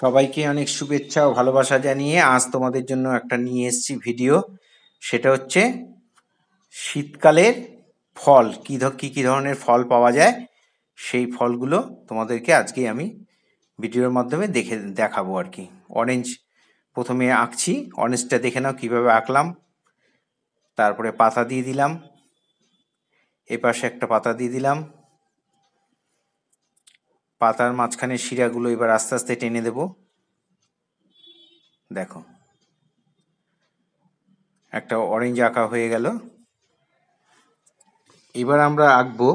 সবাইকে অনেক শুভেচ্ছা ও ভালোবাসা জানিয়ে আজ তোমাদের জন্য একটা নিয়ে এসছি ভিডিও সেটা হচ্ছে শীতকালের ফল কী কী কী ধরনের ফল পাওয়া যায় সেই ফলগুলো তোমাদেরকে আজকে আমি ভিডিওর মাধ্যমে দেখে দেখাবো আর কি অরেঞ্জ প্রথমে আঁকছি অরেঞ্জটা দেখে নাও কীভাবে আঁকলাম তারপরে পাতা দিয়ে দিলাম এপাশে একটা পাতা দিয়ে দিলাম পাতার মাঝখানে শিরাগুলো এবার আস্তে আস্তে টেনে দেব দেখো একটা অরেঞ্জ আঁকা হয়ে গেল এবার আমরা আঁকবো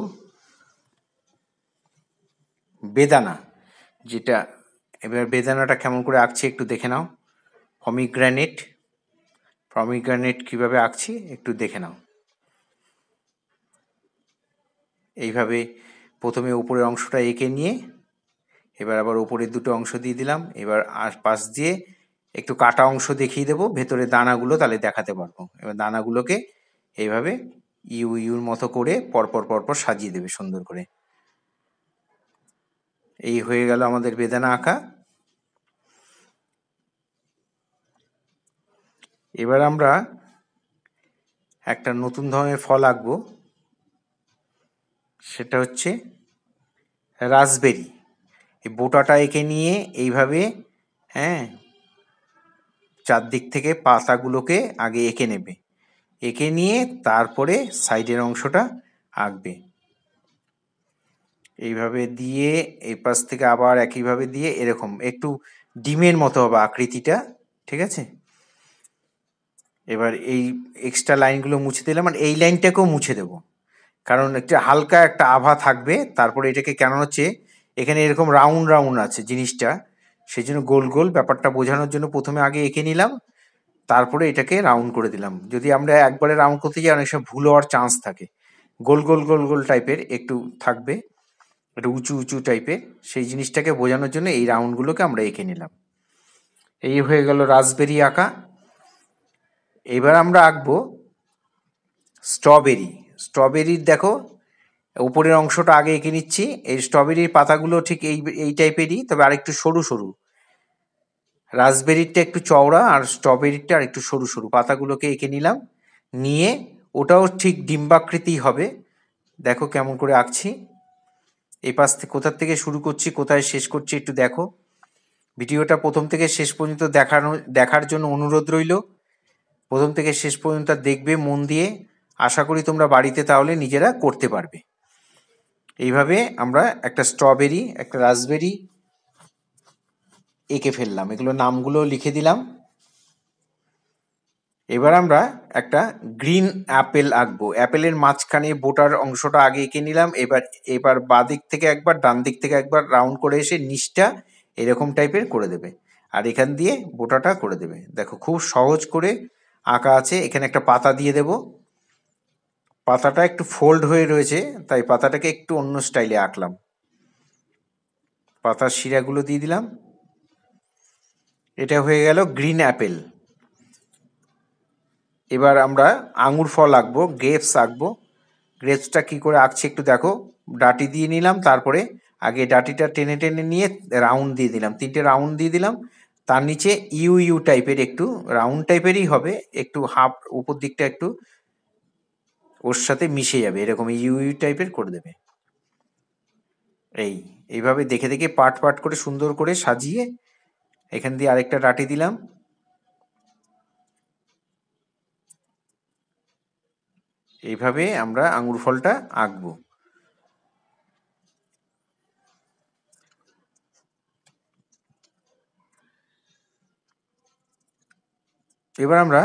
বেদানা যেটা এবার বেদানাটা কেমন করে আঁকছি একটু দেখে নাও ফমিগ্রানেট ফমিগ্রানেট কীভাবে আঁকছি একটু দেখে নাও এইভাবে প্রথমে উপরের অংশটা এঁকে নিয়ে এবার আবার ওপরের দুটো অংশ দিয়ে দিলাম এবার পাশ দিয়ে একটু কাটা অংশ দেখিয়ে দেবো ভেতরে দানাগুলো তাহলে দেখাতে পারবো এবার দানাগুলোকে এইভাবে ইউ ইউর মতো করে পরপর পরপর সাজিয়ে দেবে সুন্দর করে এই হয়ে গেল আমাদের বেদানা আঁকা এবার আমরা একটা নতুন ধরনের ফল আঁকবো সেটা হচ্ছে রাসবেরি এই বোটাটা এঁকে নিয়ে এইভাবে হ্যাঁ চারদিক থেকে পাতাগুলোকে আগে এঁকে নেবে এঁকে নিয়ে তারপরে সাইডের অংশটা আঁকবে এইভাবে দিয়ে এই পাশ থেকে আবার একইভাবে দিয়ে এরকম একটু ডিমের মতো হবে আকৃতিটা ঠিক আছে এবার এই এক্সট্রা লাইনগুলো মুছে দিলে মানে এই লাইনটাকেও মুছে দেব কারণ একটা হালকা একটা আভা থাকবে তারপরে এটাকে কেন হচ্ছে এখানে এরকম রাউন্ড রাউন্ড আছে জিনিসটা সেই জন্য গোল গোল ব্যাপারটা বোঝানোর জন্য প্রথমে আগে এঁকে নিলাম তারপরে এটাকে রাউন্ড করে দিলাম যদি আমরা একবারে রাউন্ড করতে যাই অনেক সময় ভুল হওয়ার চান্স থাকে গোল গোল গোল গোল টাইপের একটু থাকবে একটু উঁচু উঁচু টাইপের সেই জিনিসটাকে বোঝানোর জন্য এই রাউন্ডগুলোকে আমরা এঁকে নিলাম এই হয়ে গেল রাজবেরি আঁকা এবার আমরা আঁকবো স্ট্রবেরি স্ট্রবেরির দেখো উপরের অংশটা আগে এঁকে নিচ্ছি এই স্ট্রবেরির পাতাগুলো ঠিক এই এই টাইপেরই তবে আরেকটু সরু সরু রাসবেরিটা একটু চওড়া আর স্ট্রবেরিটা আর একটু সরু সরু পাতাগুলোকে এঁকে নিলাম নিয়ে ওটাও ঠিক ডিম্বাকৃতি হবে দেখো কেমন করে আঁকছি এই পাশ থেকে কোথার থেকে শুরু করছি কোথায় শেষ করছি একটু দেখো ভিডিওটা প্রথম থেকে শেষ পর্যন্ত দেখানো দেখার জন্য অনুরোধ রইল প্রথম থেকে শেষ পর্যন্ত দেখবে মন দিয়ে আশা করি তোমরা বাড়িতে তাহলে নিজেরা করতে পারবে এইভাবে আমরা একটা স্ট্রবেরি একটা রাসবেরি এঁকে ফেললাম এগুলো নামগুলো লিখে দিলাম এবার আমরা একটা গ্রিন অ্যাপেল আঁকবো অ্যাপেলের মাঝখানে বোটার অংশটা আগে এঁকে নিলাম এবার এবার বা দিক থেকে একবার ডান দিক থেকে একবার রাউন্ড করে এসে নিচটা এরকম টাইপের করে দেবে আর এখান দিয়ে বোটাটা করে দেবে দেখো খুব সহজ করে আঁকা আছে এখানে একটা পাতা দিয়ে দেবো পাতাটা একটু ফোল্ড হয়ে রয়েছে তাই পাতাটাকে একটু অন্য স্টাইলে আঁকলাম পাতার শিরাগুলো দিয়ে দিলাম এটা হয়ে গেল গ্রিন অ্যাপেল এবার আমরা আঙুর ফল আঁকবো গ্রেপস আঁকবো গ্রেপসটা কি করে আঁকছে একটু দেখো ডাটি দিয়ে নিলাম তারপরে আগে ডাটিটা টেনে টেনে নিয়ে রাউন্ড দিয়ে দিলাম তিনটে রাউন্ড দিয়ে দিলাম তার নিচে ইউ ইউ টাইপের একটু রাউন্ড টাইপেরই হবে একটু হাফ উপর দিকটা একটু ওর সাথে মিশে যাবে এরকম ইউ ইউ টাইপের করে দেবে এই এইভাবে দেখে দেখে পাট পাট করে সুন্দর করে সাজিয়ে এখান দিয়ে আরেকটা রাটি দিলাম এইভাবে আমরা আঙুর ফলটা আঁকবো এবার আমরা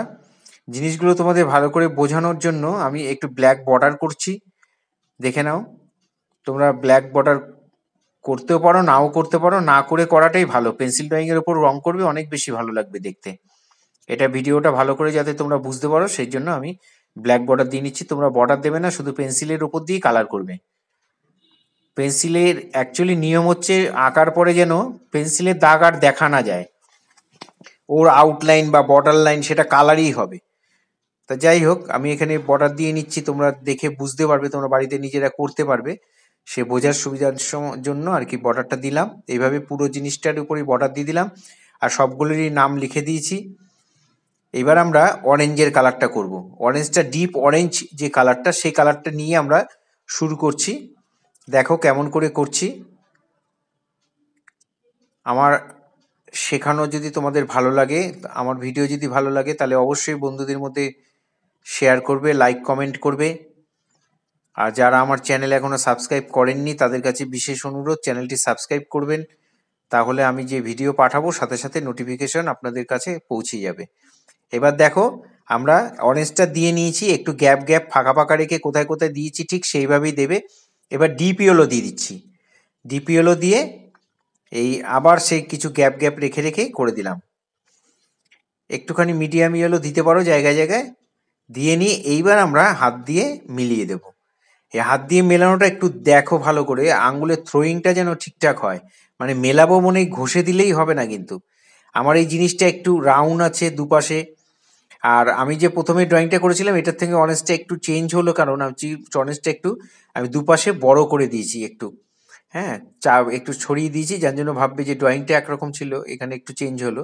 জিনিসগুলো তোমাদের ভালো করে বোঝানোর জন্য আমি একটু ব্ল্যাক বর্ডার করছি দেখে নাও তোমরা ব্ল্যাক বর্ডার করতেও পারো নাও করতে পারো না করে করাটাই ভালো পেন্সিল ড্রয়িংয়ের উপর রং করবে অনেক বেশি ভালো লাগবে দেখতে এটা ভিডিওটা ভালো করে যাতে তোমরা বুঝতে পারো সেই জন্য আমি ব্ল্যাক বর্ডার দিয়ে নিচ্ছি তোমরা বর্ডার দেবে না শুধু পেন্সিলের ওপর দিয়েই কালার করবে পেন্সিলের অ্যাকচুয়ালি নিয়ম হচ্ছে আঁকার পরে যেন পেন্সিলের দাগ আর দেখা না যায় ওর আউটলাইন বা বর্ডার লাইন সেটা কালারই হবে তা যাই হোক আমি এখানে বর্ডার দিয়ে নিচ্ছি তোমরা দেখে বুঝতে পারবে তোমরা বাড়িতে নিজেরা করতে পারবে সে বোঝার সুবিধার জন্য আর কি বর্ডারটা দিলাম এইভাবে পুরো জিনিসটার উপরই বর্ডার দিয়ে দিলাম আর সবগুলোরই নাম লিখে দিয়েছি এবার আমরা অরেঞ্জের কালারটা করব। অরেঞ্জটা ডিপ অরেঞ্জ যে কালারটা সেই কালারটা নিয়ে আমরা শুরু করছি দেখো কেমন করে করছি আমার শেখানো যদি তোমাদের ভালো লাগে আমার ভিডিও যদি ভালো লাগে তাহলে অবশ্যই বন্ধুদের মধ্যে শেয়ার করবে লাইক কমেন্ট করবে আর যারা আমার চ্যানেল এখনও সাবস্ক্রাইব করেননি তাদের কাছে বিশেষ অনুরোধ চ্যানেলটি সাবস্ক্রাইব করবেন তাহলে আমি যে ভিডিও পাঠাবো সাথে সাথে নোটিফিকেশন আপনাদের কাছে পৌঁছে যাবে এবার দেখো আমরা অরেঞ্জটা দিয়ে নিয়েছি একটু গ্যাপ গ্যাপ ফাঁকা ফাঁকা রেখে কোথায় কোথায় দিয়েছি ঠিক সেইভাবেই দেবে এবার ডিপিওলো দিয়ে দিচ্ছি ডিপিওলো দিয়ে এই আবার সেই কিছু গ্যাপ গ্যাপ রেখে রেখে করে দিলাম একটুখানি মিডিয়াম ইয়েলো দিতে পারো জায়গায় জায়গায় দিয়ে নিয়ে এইবার আমরা হাত দিয়ে মিলিয়ে দেব এই হাত দিয়ে মেলানোটা একটু দেখো ভালো করে আঙ্গুলের থ্রোয়িংটা যেন ঠিকঠাক হয় মানে মেলাবো মনে ঘষে দিলেই হবে না কিন্তু আমার এই জিনিসটা একটু রাউন্ড আছে দুপাশে আর আমি যে প্রথমে ড্রয়িংটা করেছিলাম এটার থেকে অনেস্টটা একটু চেঞ্জ হলো কারণ আমি অনেস্টটা একটু আমি দুপাশে বড় করে দিয়েছি একটু হ্যাঁ চা একটু ছড়িয়ে দিয়েছি যার জন্য ভাববে যে ড্রয়িংটা একরকম ছিল এখানে একটু চেঞ্জ হলো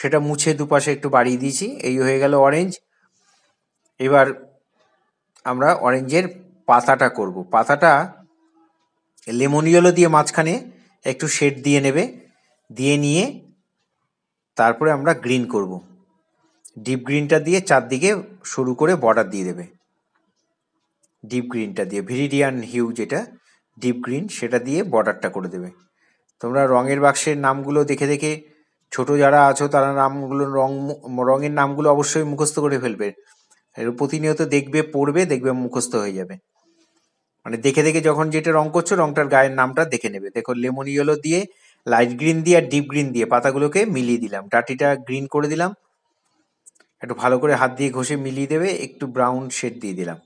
সেটা মুছে দুপাশে একটু বাড়িয়ে দিয়েছি এই হয়ে গেল অরেঞ্জ এবার আমরা অরেঞ্জের পাতাটা করব পাতাটা লেমন ইয়েলো দিয়ে মাঝখানে একটু শেড দিয়ে নেবে দিয়ে নিয়ে তারপরে আমরা গ্রিন করব ডিপ গ্রিনটা দিয়ে চারদিকে শুরু করে বর্ডার দিয়ে দেবে ডিপ গ্রিনটা দিয়ে ভিরিডিয়ান হিউ যেটা ডিপ গ্রিন সেটা দিয়ে বর্ডারটা করে দেবে তোমরা রঙের বাক্সের নামগুলো দেখে দেখে ছোট যারা আছো তারা নামগুলো রং রঙের নামগুলো অবশ্যই মুখস্থ করে ফেলবে প্রতিনিয়ত দেখবে পড়বে দেখবে মুখস্থ হয়ে যাবে মানে দেখে দেখে যখন যেটা রং করছো রংটার গায়ের নামটা দেখে নেবে দেখো লেমন ইয়েলো দিয়ে লাইট গ্রিন দিয়ে আর ডিপ গ্রিন দিয়ে পাতাগুলোকে মিলিয়ে দিলাম ডাটিটা গ্রিন করে দিলাম একটু ভালো করে হাত দিয়ে ঘষে মিলিয়ে দেবে একটু ব্রাউন শেড দিয়ে দিলাম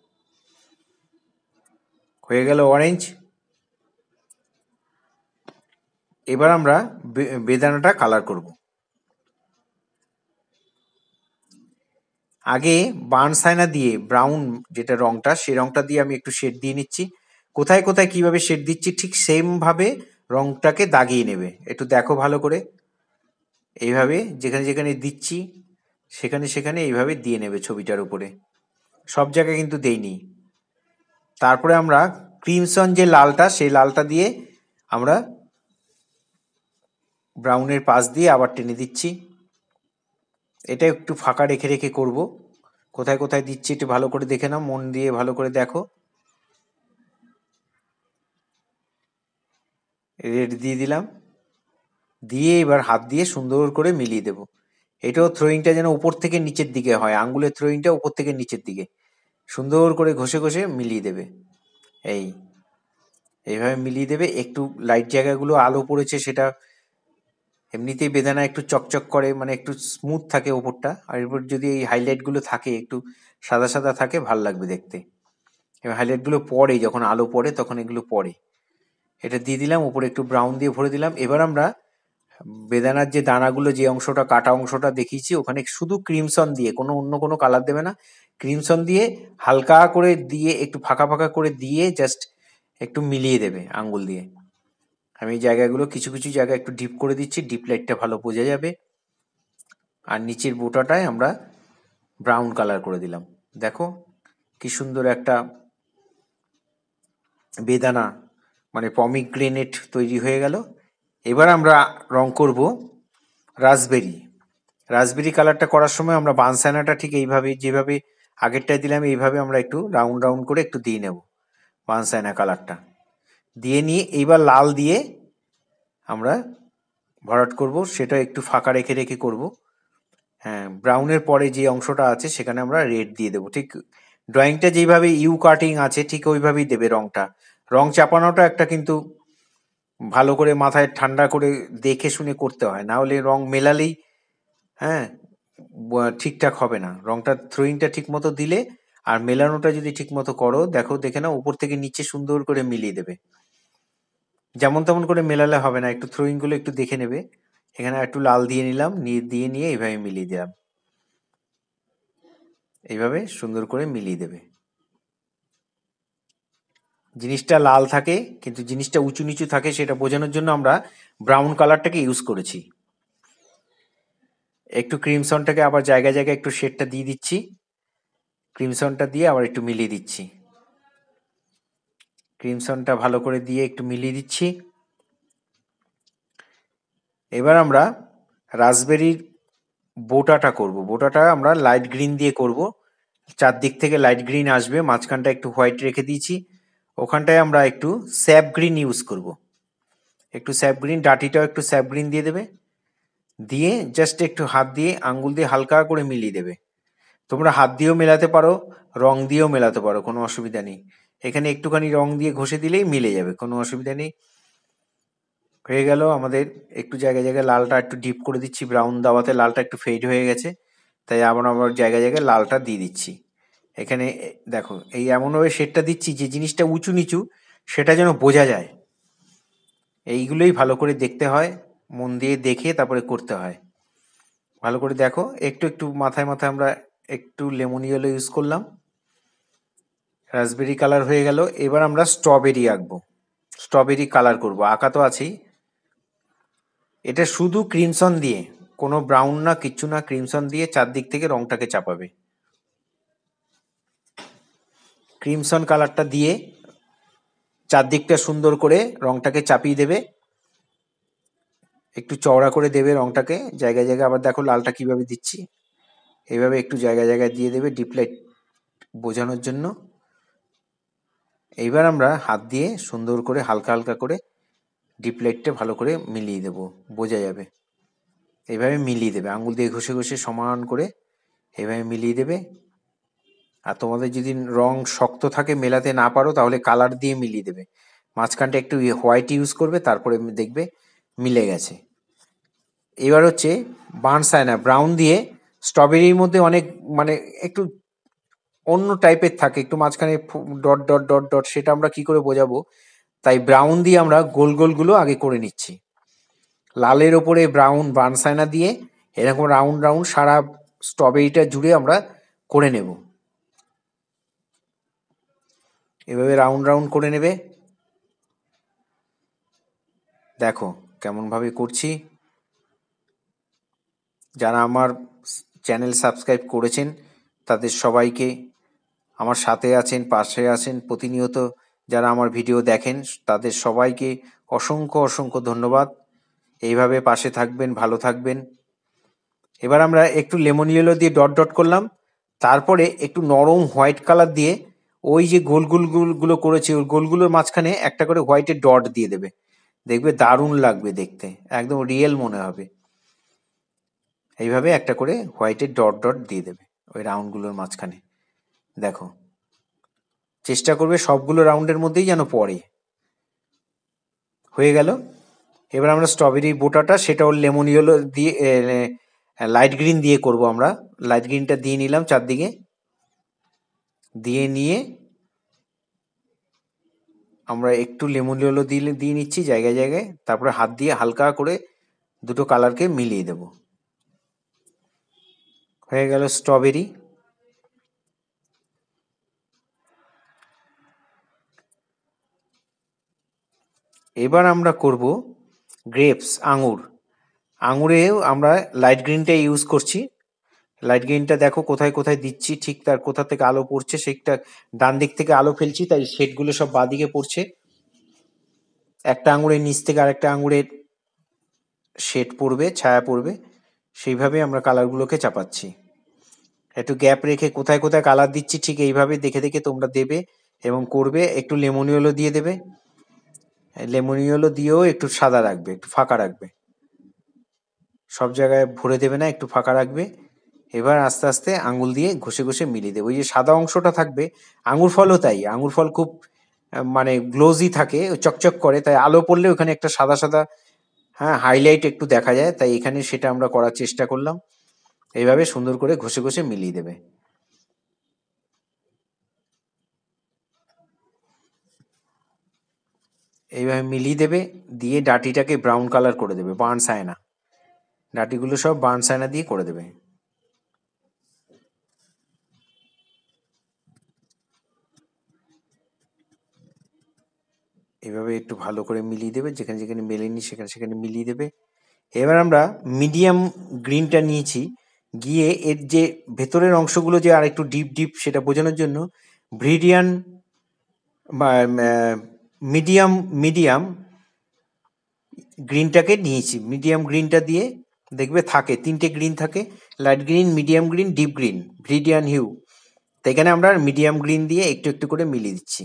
হয়ে গেল অরেঞ্জ এবার আমরা বেদানাটা কালার করবো আগে বার্নসাইনা দিয়ে ব্রাউন যেটা রংটা সেই রংটা দিয়ে আমি একটু শেড দিয়ে নিচ্ছি কোথায় কোথায় কিভাবে শেড দিচ্ছি ঠিক সেমভাবে রংটাকে দাগিয়ে নেবে একটু দেখো ভালো করে এইভাবে যেখানে যেখানে দিচ্ছি সেখানে সেখানে এইভাবে দিয়ে নেবে ছবিটার উপরে সব জায়গায় কিন্তু দেইনি তারপরে আমরা ক্রিমসন যে লালটা সেই লালটা দিয়ে আমরা ব্রাউনের পাশ দিয়ে আবার টেনে দিচ্ছি এটা একটু ফাঁকা রেখে রেখে করব কোথায় কোথায় দিচ্ছি একটু ভালো করে দেখে নাও মন দিয়ে ভালো করে দেখো রেড দিয়ে দিলাম দিয়ে এবার হাত দিয়ে সুন্দর করে মিলিয়ে দেব এটাও থ্রোয়িংটা যেন উপর থেকে নিচের দিকে হয় আঙ্গুলের থ্রোয়িংটা উপর থেকে নিচের দিকে সুন্দর করে ঘষে ঘষে মিলিয়ে দেবে এই এইভাবে মিলিয়ে দেবে একটু লাইট জায়গাগুলো আলো পড়েছে সেটা এমনিতেই বেদানা একটু চকচক করে মানে একটু স্মুথ থাকে ওপরটা আর এরপর যদি এই হাইলাইটগুলো থাকে একটু সাদা সাদা থাকে ভাল লাগবে দেখতে এবং হাইলাইটগুলো পরে যখন আলো পড়ে তখন এগুলো পড়ে এটা দিয়ে দিলাম উপরে একটু ব্রাউন দিয়ে ভরে দিলাম এবার আমরা বেদানার যে দানাগুলো যে অংশটা কাটা অংশটা দেখিয়েছি ওখানে শুধু ক্রিমসন দিয়ে কোনো অন্য কোনো কালার দেবে না ক্রিমসন দিয়ে হালকা করে দিয়ে একটু ফাঁকা ফাঁকা করে দিয়ে জাস্ট একটু মিলিয়ে দেবে আঙ্গুল দিয়ে আমি এই জায়গাগুলো কিছু কিছু জায়গা একটু ডিপ করে দিচ্ছি ডিপ লাইটটা ভালো বোঝা যাবে আর নিচের বোটাটায় আমরা ব্রাউন কালার করে দিলাম দেখো কি সুন্দর একটা বেদানা মানে পমিগ্রেনেট তৈরি হয়ে গেল এবার আমরা রং করব রাসবেরি রাসবেরি কালারটা করার সময় আমরা বানসানাটা ঠিক এইভাবে যেভাবে আগেরটায় দিলাম এইভাবে আমরা একটু রাউন্ড রাউন্ড করে একটু দিয়ে নেব বানসায়না কালারটা দিয়ে নিয়ে এইবার লাল দিয়ে আমরা ভরাট করব সেটা একটু ফাঁকা রেখে রেখে করব হ্যাঁ ব্রাউনের পরে যে অংশটা আছে সেখানে আমরা রেড দিয়ে দেবো ঠিক ড্রয়িংটা যেইভাবে ইউ কাটিং আছে ঠিক ওইভাবেই দেবে রংটা রং চাপানোটা একটা কিন্তু ভালো করে মাথায় ঠান্ডা করে দেখে শুনে করতে হয় না হলে রং মেলালেই হ্যাঁ ঠিকঠাক হবে না রংটা থ্রোয়িংটা ঠিক মতো দিলে আর মেলানোটা যদি ঠিক মতো করো দেখো দেখে না উপর থেকে নিচে সুন্দর করে মিলিয়ে দেবে যেমন তেমন করে মেলালে হবে না একটু থ্রোয়িংগুলো একটু দেখে নেবে এখানে একটু লাল দিয়ে নিলাম নিয়ে দিয়ে নিয়ে এইভাবে মিলিয়ে দিলাম এইভাবে সুন্দর করে মিলিয়ে দেবে জিনিসটা লাল থাকে কিন্তু জিনিসটা উঁচু নিচু থাকে সেটা বোঝানোর জন্য আমরা ব্রাউন কালারটাকে ইউজ করেছি একটু ক্রিমসনটাকে আবার জায়গায় জায়গায় একটু শেডটা দিয়ে দিচ্ছি ক্রিমসনটা দিয়ে আবার একটু মিলিয়ে দিচ্ছি ক্রিমসনটা ভালো করে দিয়ে একটু মিলিয়ে দিচ্ছি এবার আমরা রাসবেরির বোটাটা করব বোটাটা আমরা লাইট গ্রিন দিয়ে করব চারদিক থেকে লাইট গ্রিন আসবে মাঝখানটা একটু হোয়াইট রেখে দিয়েছি ওখানটায় আমরা একটু স্যাপ গ্রিন ইউজ করব একটু স্যাপ গ্রিন ডাটিটাও একটু স্যাপ গ্রিন দিয়ে দেবে দিয়ে জাস্ট একটু হাত দিয়ে আঙ্গুল দিয়ে হালকা করে মিলিয়ে দেবে তোমরা হাত দিয়েও মেলাতে পারো রং দিয়েও মেলাতে পারো কোনো অসুবিধা নেই এখানে একটুখানি রং দিয়ে ঘষে দিলেই মিলে যাবে কোনো অসুবিধা নেই হয়ে গেল আমাদের একটু জায়গায় জায়গায় লালটা একটু ডিপ করে দিচ্ছি ব্রাউন দাওয়াতে লালটা একটু ফেড হয়ে গেছে তাই আবার আবার জায়গায় জায়গায় লালটা দিয়ে দিচ্ছি এখানে দেখো এই এমনভাবে শেডটা দিচ্ছি যে জিনিসটা উঁচু নিচু সেটা যেন বোঝা যায় এইগুলোই ভালো করে দেখতে হয় মন দিয়ে দেখে তারপরে করতে হয় ভালো করে দেখো একটু একটু মাথায় মাথায় আমরা একটু লেমন ইয়েলো ইউজ করলাম রাসবেরি কালার হয়ে গেল এবার আমরা স্ট্রবেরি আঁকবো স্ট্রবেরি কালার করব আঁকা তো আছেই এটা শুধু ক্রিমসন দিয়ে কোনো ব্রাউন না কিচ্ছু না ক্রিমসন দিয়ে চারদিক থেকে রংটাকে চাপাবে ক্রিমসন কালারটা দিয়ে চারদিকটা সুন্দর করে রংটাকে চাপিয়ে দেবে একটু চওড়া করে দেবে রংটাকে জায়গায় জায়গায় আবার দেখো লালটা কিভাবে দিচ্ছি এইভাবে একটু জায়গায় জায়গায় দিয়ে দেবে ডিপ লাইট বোঝানোর জন্য এইবার আমরা হাত দিয়ে সুন্দর করে হালকা হালকা করে ডিপ ভালো করে মিলিয়ে দেব বোঝা যাবে এইভাবে মিলিয়ে দেবে আঙুল দিয়ে ঘষে ঘষে সমান করে এইভাবে মিলিয়ে দেবে আর তোমাদের যদি রং শক্ত থাকে মেলাতে না পারো তাহলে কালার দিয়ে মিলিয়ে দেবে মাঝখানটা একটু হোয়াইট ইয়ে ইউজ করবে তারপরে দেখবে মিলে গেছে এবার হচ্ছে সায়না ব্রাউন দিয়ে স্ট্রবেরির মধ্যে অনেক মানে একটু অন্য টাইপের থাকে একটু মাঝখানে ডট ডট ডট ডট সেটা আমরা কি করে বোঝাবো তাই ব্রাউন দিয়ে আমরা গোল গোলগুলো আগে করে নিচ্ছি লালের ওপরে ব্রাউন বানসাইনা দিয়ে এরকম রাউন্ড রাউন্ড সারা স্ট্রবেরিটা জুড়ে আমরা করে নেব এভাবে রাউন্ড রাউন্ড করে নেবে দেখো কেমনভাবে করছি যারা আমার চ্যানেল সাবস্ক্রাইব করেছেন তাদের সবাইকে আমার সাথে আছেন পাশে আছেন প্রতিনিয়ত যারা আমার ভিডিও দেখেন তাদের সবাইকে অসংখ্য অসংখ্য ধন্যবাদ এইভাবে পাশে থাকবেন ভালো থাকবেন এবার আমরা একটু লেমন ইয়েলো দিয়ে ডট ডট করলাম তারপরে একটু নরম হোয়াইট কালার দিয়ে ওই যে গোল গোলগুলো করেছে ওই গোলগুলোর মাঝখানে একটা করে হোয়াইটের ডট দিয়ে দেবে দেখবে দারুণ লাগবে দেখতে একদম রিয়েল মনে হবে এইভাবে একটা করে হোয়াইটের ডট ডট দিয়ে দেবে ওই রাউন্ডগুলোর মাঝখানে দেখো চেষ্টা করবে সবগুলো রাউন্ডের মধ্যেই যেন পড়ে হয়ে গেল এবার আমরা স্ট্রবেরি বোটাটা সেটা ওর লেমন ইয়েলো দিয়ে লাইট গ্রিন দিয়ে করব আমরা লাইট গ্রিনটা দিয়ে নিলাম চারদিকে দিয়ে নিয়ে আমরা একটু লেমন ইয়েলো দিয়ে দিয়ে নিচ্ছি জায়গায় জায়গায় তারপরে হাত দিয়ে হালকা করে দুটো কালারকে মিলিয়ে দেব হয়ে গেল স্ট্রবেরি এবার আমরা করব গ্রেপস আঙুর আঙুরেও আমরা লাইট গ্রিনটা ইউজ করছি লাইট গ্রিনটা দেখো কোথায় কোথায় দিচ্ছি ঠিক তার কোথা থেকে আলো পড়ছে সেটা ডান দিক থেকে আলো ফেলছি তাই শেডগুলো সব বাঁদিকে পড়ছে একটা আঙুরের নিচ থেকে আরেকটা আঙুরের শেড পড়বে ছায়া পড়বে সেইভাবে আমরা কালারগুলোকে চাপাচ্ছি একটু গ্যাপ রেখে কোথায় কোথায় কালার দিচ্ছি ঠিক এইভাবে দেখে দেখে তোমরা দেবে এবং করবে একটু লেমনিওলও দিয়ে দেবে লেমনিওলো দিয়েও একটু সাদা রাখবে একটু ফাঁকা রাখবে সব জায়গায় ভরে দেবে না একটু ফাঁকা রাখবে এবার আস্তে আস্তে আঙুল দিয়ে ঘষে ঘষে মিলিয়ে দেবে ওই যে সাদা অংশটা থাকবে আঙুর ফলও তাই আঙুর ফল খুব মানে গ্লোজি থাকে চকচক করে তাই আলো পড়লে ওখানে একটা সাদা সাদা হ্যাঁ হাইলাইট একটু দেখা যায় তাই এখানে সেটা আমরা করার চেষ্টা করলাম এইভাবে সুন্দর করে ঘষে ঘষে মিলিয়ে দেবে এইভাবে মিলিয়ে দেবে দিয়ে ডাটিটাকে ব্রাউন কালার করে দেবে বার্ন সায়না ডাটিগুলো সব বার্ন সায়না দিয়ে করে দেবে এভাবে একটু ভালো করে মিলিয়ে দেবে যেখানে যেখানে মেলেনি সেখানে সেখানে মিলিয়ে দেবে এবার আমরা মিডিয়াম গ্রিনটা নিয়েছি গিয়ে এর যে ভেতরের অংশগুলো যে আর একটু ডিপ ডিপ সেটা বোঝানোর জন্য ব্রিডিয়ান বা মিডিয়াম মিডিয়াম গ্রিনটাকে নিয়েছি মিডিয়াম গ্রিনটা দিয়ে দেখবে থাকে তিনটে গ্রিন থাকে light green medium green deep green viridian hue তো এখানে আমরা মিডিয়াম গ্রিন দিয়ে একটু একটু করে মিলিয়ে দিচ্ছি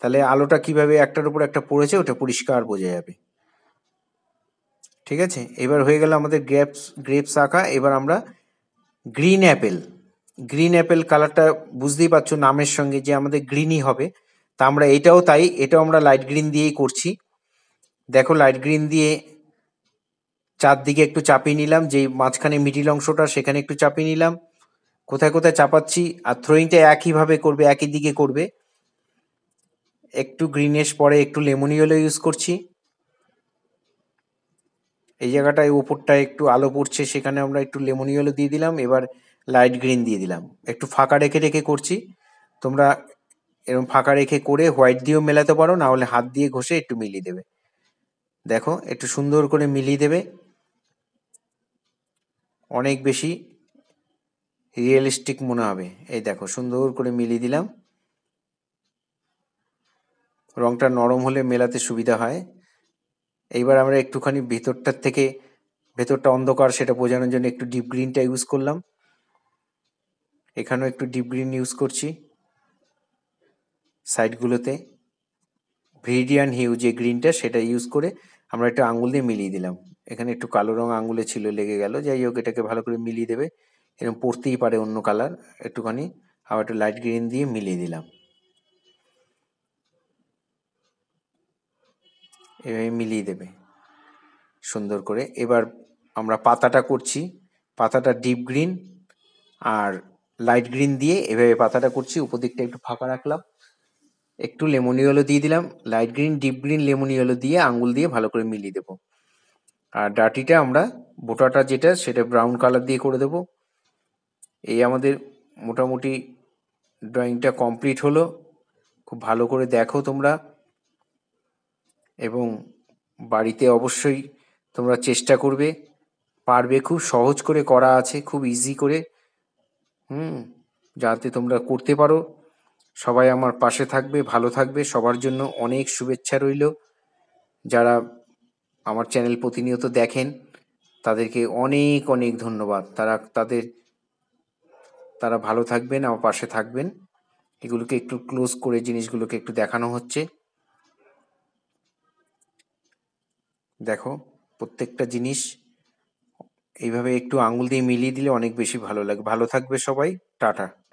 তাহলে আলোটা কিভাবে একটার উপর একটা পড়েছে ওটা পরিষ্কার বোঝা যাবে ঠিক আছে এবার হয়ে গেল আমাদের গ্রেপস গ্রেপস আঁকা এবার আমরা গ্রিন অ্যাপেল গ্রিন অ্যাপেল কালারটা বুঝতেই পারছো নামের সঙ্গে যে আমাদের গ্রিনই হবে তা আমরা এটাও তাই এটাও আমরা লাইট গ্রিন দিয়েই করছি দেখো লাইট গ্রিন দিয়ে চারদিকে একটু চাপিয়ে নিলাম যে মাঝখানে মিডিল অংশটা সেখানে একটু চাপিয়ে নিলাম কোথায় কোথায় চাপাচ্ছি আর থ্রোয়িংটা একইভাবে করবে একই দিকে করবে একটু গ্রিনেশ পরে একটু লেমনি ইউজ করছি এই জায়গাটায় ওপরটা একটু আলো পড়ছে সেখানে আমরা একটু লেমনি দিয়ে দিলাম এবার লাইট গ্রিন দিয়ে দিলাম একটু ফাঁকা রেখে রেখে করছি তোমরা এরকম ফাঁকা রেখে করে হোয়াইট দিয়েও মেলাতে পারো না হলে হাত দিয়ে ঘষে একটু মিলিয়ে দেবে দেখো একটু সুন্দর করে মিলিয়ে দেবে অনেক বেশি রিয়েলিস্টিক মনে হবে এই দেখো সুন্দর করে মিলিয়ে দিলাম রংটা নরম হলে মেলাতে সুবিধা হয় এইবার আমরা একটুখানি ভেতরটার থেকে ভেতরটা অন্ধকার সেটা বোঝানোর জন্য একটু ডিপ গ্রিনটা ইউজ করলাম এখানেও একটু ডিপ গ্রিন ইউজ করছি সাইডগুলোতে ভিডিয়ান হিউ যে গ্রিনটা সেটা ইউজ করে আমরা একটু আঙুল দিয়ে মিলিয়ে দিলাম এখানে একটু কালো রং আঙুলে ছিল লেগে গেল যাই হোক এটাকে ভালো করে মিলিয়ে দেবে এরকম পড়তেই পারে অন্য কালার একটুখানি আবার একটু লাইট গ্রিন দিয়ে মিলিয়ে দিলাম এভাবে মিলিয়ে দেবে সুন্দর করে এবার আমরা পাতাটা করছি পাতাটা ডিপ গ্রিন আর লাইট গ্রিন দিয়ে এভাবে পাতাটা করছি উপদিকটা একটু ফাঁকা রাখলাম একটু লেমন ইয়েলো দিয়ে দিলাম light green deep green lemon yellow দিয়ে আঙুল দিয়ে ভালো করে মিলিয়ে দেবো আর ডাটিটা আমরা বোটাটা যেটা সেটা ব্রাউন কালার দিয়ে করে দেবো এই আমাদের মোটামুটি ড্রয়িংটা কমপ্লিট হলো খুব ভালো করে দেখো তোমরা এবং বাড়িতে অবশ্যই তোমরা চেষ্টা করবে পারবে খুব সহজ করে করা আছে খুব ইজি করে হুম যাতে তোমরা করতে পারো সবাই আমার পাশে থাকবে ভালো থাকবে সবার জন্য অনেক শুভেচ্ছা রইল যারা আমার চ্যানেল প্রতিনিয়ত দেখেন তাদেরকে অনেক অনেক ধন্যবাদ তারা তাদের তারা ভালো থাকবেন আমার পাশে থাকবেন এগুলোকে একটু ক্লোজ করে জিনিসগুলোকে একটু দেখানো হচ্ছে দেখো প্রত্যেকটা জিনিস এইভাবে একটু আঙুল দিয়ে মিলিয়ে দিলে অনেক বেশি ভালো লাগে ভালো থাকবে সবাই টাটা